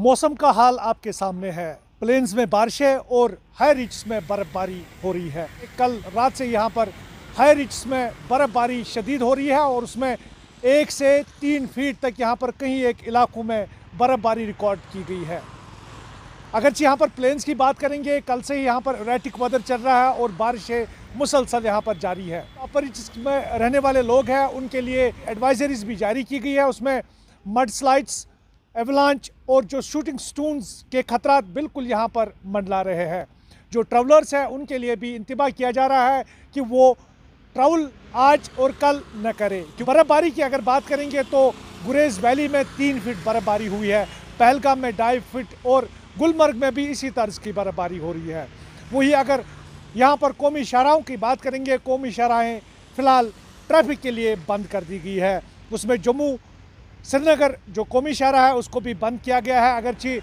मौसम का हाल आपके सामने है प्लेन्स में बारिशें और हाई रिच्स में बर्फबारी हो रही है कल रात से यहाँ पर हाई रिच्स में बर्फबारी शदीद हो रही है और उसमें एक से तीन फीट तक यहाँ पर कहीं एक इलाकों में बर्फबारी रिकॉर्ड की गई है अगरचे यहाँ पर प्लेन्स की बात करेंगे कल से ही यहाँ पर रेटिक वेदर चल रहा है और बारिशें मुसलसल यहाँ पर जारी है अपर में रहने वाले लोग हैं उनके लिए एडवाइजरीज भी जारी की गई है उसमें मड स्लाइड्स एवलांच और जो शूटिंग स्टोन्स के खतरा बिल्कुल यहाँ पर मंडला रहे हैं जो ट्रेवलर्स हैं उनके लिए भी इंतबाह किया जा रहा है कि वो ट्रेवल आज और कल न करें बर्फ़बारी की अगर बात करेंगे तो गुरेज वैली में तीन फीट बर्फ़बारी हुई है पहलगाम में ढाई फीट और गुलमर्ग में भी इसी तर्ज की बर्फ़बारी हो रही है वही अगर यहाँ पर कौमी शराहों की बात करेंगे कौमी शराहें फ़िलहाल ट्रैफिक के लिए बंद कर दी गई है उसमें जम्मू श्रीनगर जो कौमी शहरा है उसको भी बंद किया गया है अगरचि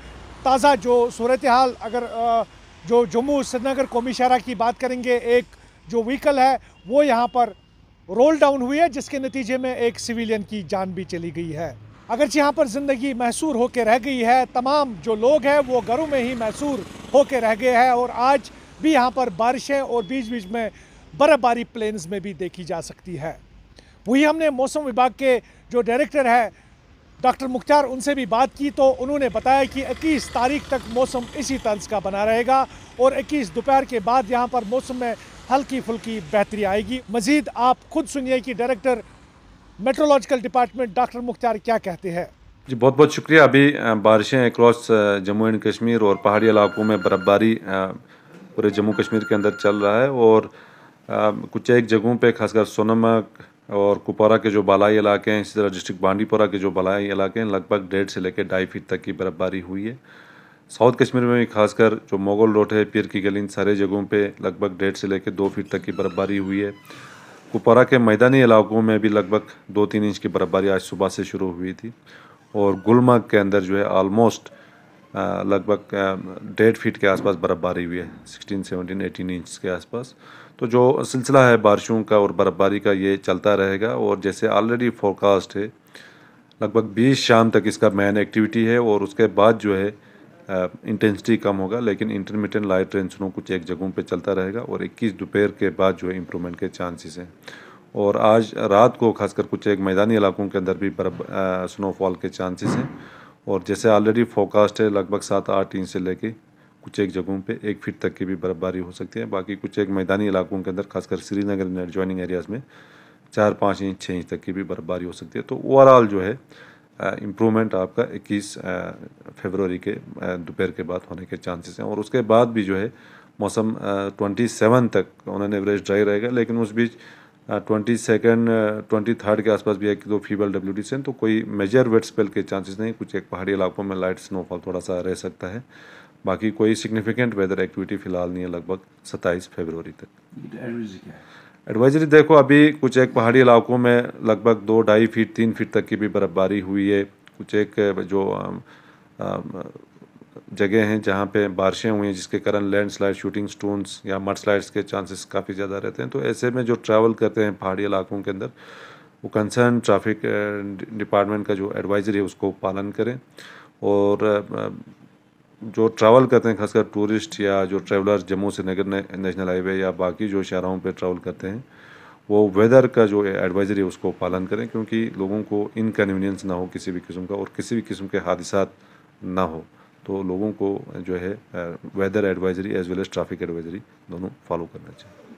ताज़ा जो सूरत हाल अगर जो जम्मू श्रीनगर कौमी शहरा की बात करेंगे एक जो व्हीकल है वो यहाँ पर रोल डाउन हुई है जिसके नतीजे में एक सिविलियन की जान भी चली गई है अगर यहाँ पर ज़िंदगी महसूर होकर रह गई है तमाम जो लोग हैं वो घरों में ही महसूर होकर रह गए हैं और आज भी यहाँ पर बारिशें और बीच बीच में बर्फ़बारी प्लेन्स में भी देखी जा सकती है वही हमने मौसम विभाग के जो डायरेक्टर है डॉक्टर मुख्तार उनसे भी बात की तो उन्होंने बताया कि 21 तारीख तक मौसम इसी तंज का बना रहेगा और 21 दोपहर के बाद यहाँ पर मौसम में हल्की फुल्की बेहतरी आएगी मजीद आप खुद सुनिए कि director meteorological department doctor Mukhtar क्या कहते हैं जी बहुत बहुत शुक्रिया अभी बारिशें अक्रॉस जम्मू एंड कश्मीर और पहाड़ी इलाकों में बर्फ़बारी पूरे जम्मू कश्मीर के अंदर चल रहा है और कुछ एक जगहों पे खासकर सोनमर्ग और कुपवारा के जो बालाई इलाके हैं इसी तरह डिस्ट्रिक्ट बांडीपोरा के जो बालाई इलाके हैं लगभग डेढ़ से लेकर ढाई फीट तक की बर्फ़बारी हुई है साउथ कश्मीर में भी खासकर जो मोगल रोड है पीर की गली इन सारे जगहों पे लगभग डेढ़ से लेकर दो फीट तक की बर्फ़बारी हुई है कुपवारा के मैदानी इलाकों में भी लगभग दो तीन इंच की बर्फ़बारी आज सुबह से शुरू हुई थी और गुलमर्ग के अंदर जो है आलमोस्ट लगभग डेढ़ फीट के आसपास बर्फ़बारी हुई है सिक्सटीन सेवनटीन एटीन इंच के आसपास तो जो सिलसिला है बारिशों का और बर्फ़बारी का ये चलता रहेगा और जैसे ऑलरेडी फोरकास्ट है लगभग 20 शाम तक इसका मेन एक्टिविटी है और उसके बाद जो है इंटेंसिटी कम होगा लेकिन इंटरमीडियट लाइट रेंसनों कुछ एक जगहों पे चलता रहेगा और 21 दोपहर के बाद जो है इम्प्रूवमेंट के चांसेस हैं और आज रात को खासकर कुछ एक मैदानी इलाकों के अंदर भी बर्फ स्नोफॉल के चांसेस हैं और जैसे ऑलरेडी फोकास्ट है लगभग सात आठ इंच से लेके कुछ एक जगहों पे एक फीट तक की भी बर्फबारी हो सकती है बाकी कुछ एक मैदानी इलाकों के अंदर खासकर श्रीनगर में एरियाज़ में चार पाँच इंच छः इंच तक की भी बर्फबारी हो सकती है तो ओवरऑल जो है इम्प्रूवमेंट आपका 21 फरवरी के दोपहर के बाद होने के चांसेस हैं और उसके बाद भी जो है मौसम ट्वेंटी सेवन तक ऑन एवरेज ड्राई रहेगा लेकिन उस बीच ट्वेंटी सेकेंड ट्वेंटी थर्ड के आसपास भी है कि दो फीबल डब्ल्यू डी से तो कोई मेजर वेट स्पेल के चांसेस नहीं कुछ एक पहाड़ी इलाकों में लाइट स्नोफॉल थोड़ा सा रह सकता है बाकी कोई सिग्निफिकेंट वेदर एक्टिविटी फिलहाल नहीं है लगभग सत्ताईस फेबरवरी तक एडवाइजरी देखो अभी कुछ एक पहाड़ी इलाकों में लगभग दो ढाई फीट तीन फीट तक की भी बर्फबारी हुई है कुछ एक जो um, um, जगह हैं जहाँ पे बारिशें हुई हैं जिसके कारण लैंडस्लाइड शूटिंग स्टोन्स या मड स्लाइड्स के चांसेस काफ़ी ज़्यादा रहते हैं तो ऐसे में जो ट्रैवल करते हैं पहाड़ी इलाकों के अंदर वो कंसर्न ट्रैफिक डिपार्टमेंट का जो एडवाइजरी है उसको पालन करें और जो ट्रैवल करते हैं खासकर टूरिस्ट या जो traveller Jammu Srinagar national highway या बाकी जो शहरों पर ट्रैवल करते हैं वो वेदर का जो एडवाइजरी है उसको पालन करें क्योंकि लोगों को इनकन्वीनियंस ना हो किसी भी किस्म का और किसी भी किस्म के हादसा ना हो तो लोगों को जो है weather advisory as well as traffic advisory दोनों फॉलो करना चाहिए